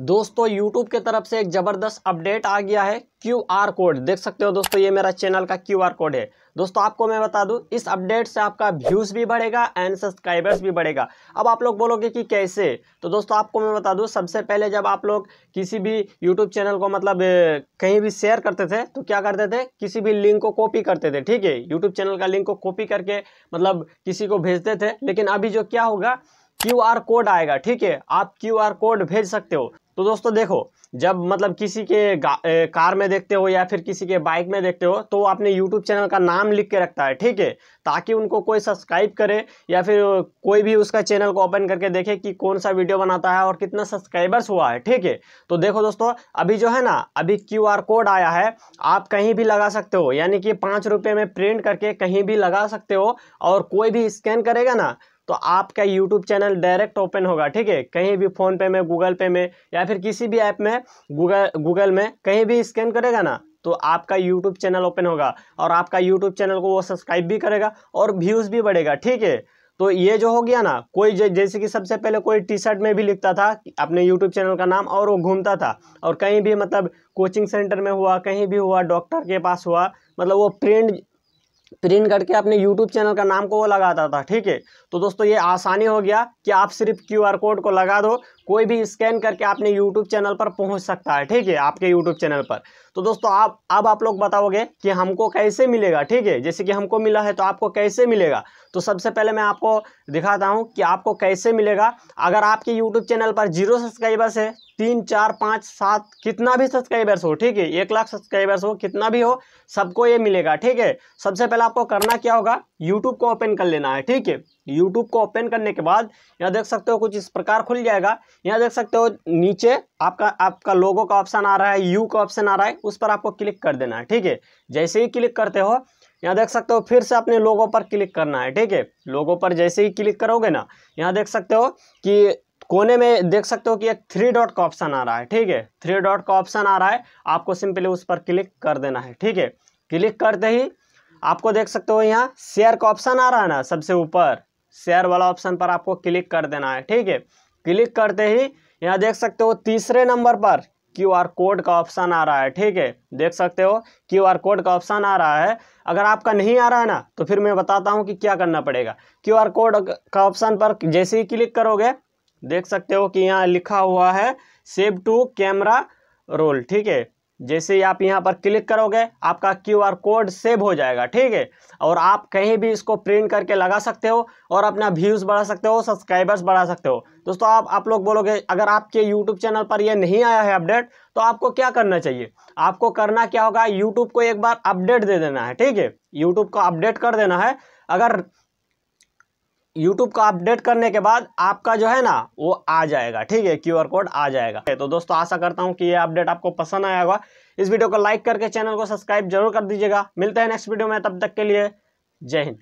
दोस्तों YouTube के तरफ से एक ज़बरदस्त अपडेट आ गया है QR कोड देख सकते हो दोस्तों ये मेरा चैनल का QR कोड है दोस्तों आपको मैं बता दूं इस अपडेट से आपका व्यूज़ भी बढ़ेगा एंड सब्सक्राइबर्स भी बढ़ेगा अब आप लोग बोलोगे कि कैसे तो दोस्तों आपको मैं बता दूं सबसे पहले जब आप लोग किसी भी यूट्यूब चैनल को मतलब कहीं भी शेयर करते थे तो क्या करते थे किसी भी लिंक को कॉपी करते थे ठीक है यूट्यूब चैनल का लिंक को कॉपी करके मतलब किसी को भेजते थे लेकिन अभी जो क्या होगा क्यू आर कोड आएगा ठीक है आप क्यू आर कोड भेज सकते हो तो दोस्तों देखो जब मतलब किसी के ए, कार में देखते हो या फिर किसी के बाइक में देखते हो तो अपने यूट्यूब चैनल का नाम लिख के रखता है ठीक है ताकि उनको कोई सब्सक्राइब करे या फिर कोई भी उसका चैनल को ओपन करके देखे कि कौन सा वीडियो बनाता है और कितना सब्सक्राइबर्स हुआ है ठीक है तो देखो दोस्तों अभी जो है ना अभी क्यू कोड आया है आप कहीं भी लगा सकते हो यानी कि पाँच में प्रिंट करके कहीं भी लगा सकते हो और कोई भी स्कैन करेगा ना तो आपका यूट्यूब चैनल डायरेक्ट ओपन होगा ठीक है कहीं भी फ़ोनपे में गूगल पे में या फिर किसी भी ऐप में गूगल गूगल में कहीं भी स्कैन करेगा ना तो आपका यूट्यूब चैनल ओपन होगा और आपका यूट्यूब चैनल को वो सब्सक्राइब भी करेगा और व्यूज़ भी बढ़ेगा ठीक है तो ये जो हो गया ना कोई जैसे कि सबसे पहले कोई टी शर्ट में भी लिखता था अपने यूट्यूब चैनल का नाम और वो घूमता था और कहीं भी मतलब कोचिंग सेंटर में हुआ कहीं भी हुआ डॉक्टर के पास हुआ मतलब वो प्रिंट प्रिंट करके अपने यूट्यूब चैनल का नाम को वो लगाता था ठीक है तो दोस्तों ये आसानी हो गया कि आप सिर्फ क्यू कोड को लगा दो कोई भी स्कैन करके आपने यूट्यूब चैनल पर पहुंच सकता है ठीक है आपके यूट्यूब चैनल पर तो दोस्तों आप अब आप लोग बताओगे कि हमको कैसे मिलेगा ठीक है जैसे कि हमको मिला है तो आपको कैसे मिलेगा तो सबसे पहले मैं आपको दिखाता हूँ कि आपको कैसे मिलेगा अगर आपके यूट्यूब चैनल पर जीरो सब्सक्राइबर्स है तीन चार पाँच सात कितना भी सब्सक्राइबर्स हो ठीक है एक लाख सब्सक्राइबर्स हो कितना भी हो सबको ये मिलेगा ठीक है सबसे पहले आपको करना क्या होगा यूट्यूब को ओपन कर लेना है ठीक है यूट्यूब को ओपन करने के बाद यहाँ देख सकते हो कुछ इस प्रकार खुल जाएगा यहाँ देख सकते हो नीचे आपका आपका लोगो का ऑप्शन आ रहा है यू का ऑप्शन आ रहा है उस पर आपको क्लिक कर देना है ठीक है जैसे ही क्लिक करते हो यहाँ देख सकते हो फिर से अपने लोगों पर क्लिक करना है ठीक है लोगों पर जैसे ही क्लिक करोगे ना यहाँ देख सकते हो कि कोने में देख सकते हो कि एक थ्री डॉट का ऑप्शन आ रहा है ठीक है थ्री डॉट का ऑप्शन आ रहा है आपको सिंपली उस पर क्लिक कर देना है ठीक है क्लिक करते ही आपको देख सकते हो यहाँ शेयर का ऑप्शन आ रहा है ना सबसे ऊपर शेयर वाला ऑप्शन पर आपको क्लिक कर देना है ठीक है क्लिक करते ही यहाँ देख सकते हो तीसरे नंबर पर क्यू आर कोड का ऑप्शन आ रहा है ठीक है देख सकते हो क्यू आर कोड का ऑप्शन आ रहा है अगर आपका नहीं आ रहा है ना तो फिर मैं बताता हूँ कि क्या करना पड़ेगा क्यू आर कोड का ऑप्शन पर जैसे ही क्लिक करोगे देख सकते हो कि यहाँ लिखा हुआ है सेव टू कैमरा रोल ठीक है जैसे ही आप यहाँ पर क्लिक करोगे आपका क्यूआर कोड सेव हो जाएगा ठीक है और आप कहीं भी इसको प्रिंट करके लगा सकते हो और अपना व्यूज़ बढ़ा सकते हो सब्सक्राइबर्स बढ़ा सकते हो दोस्तों आप आप लोग बोलोगे अगर आपके यूट्यूब चैनल पर यह नहीं आया है अपडेट तो आपको क्या करना चाहिए आपको करना क्या होगा यूट्यूब को एक बार अपडेट दे देना है ठीक है यूट्यूब को अपडेट कर देना है अगर यूट्यूब का अपडेट करने के बाद आपका जो है ना वो आ जाएगा ठीक है क्यू कोड आ जाएगा तो दोस्तों आशा करता हूँ कि ये अपडेट आपको पसंद आया होगा इस वीडियो को लाइक करके चैनल को सब्सक्राइब जरूर कर दीजिएगा मिलते हैं नेक्स्ट वीडियो में तब तक के लिए जय हिंद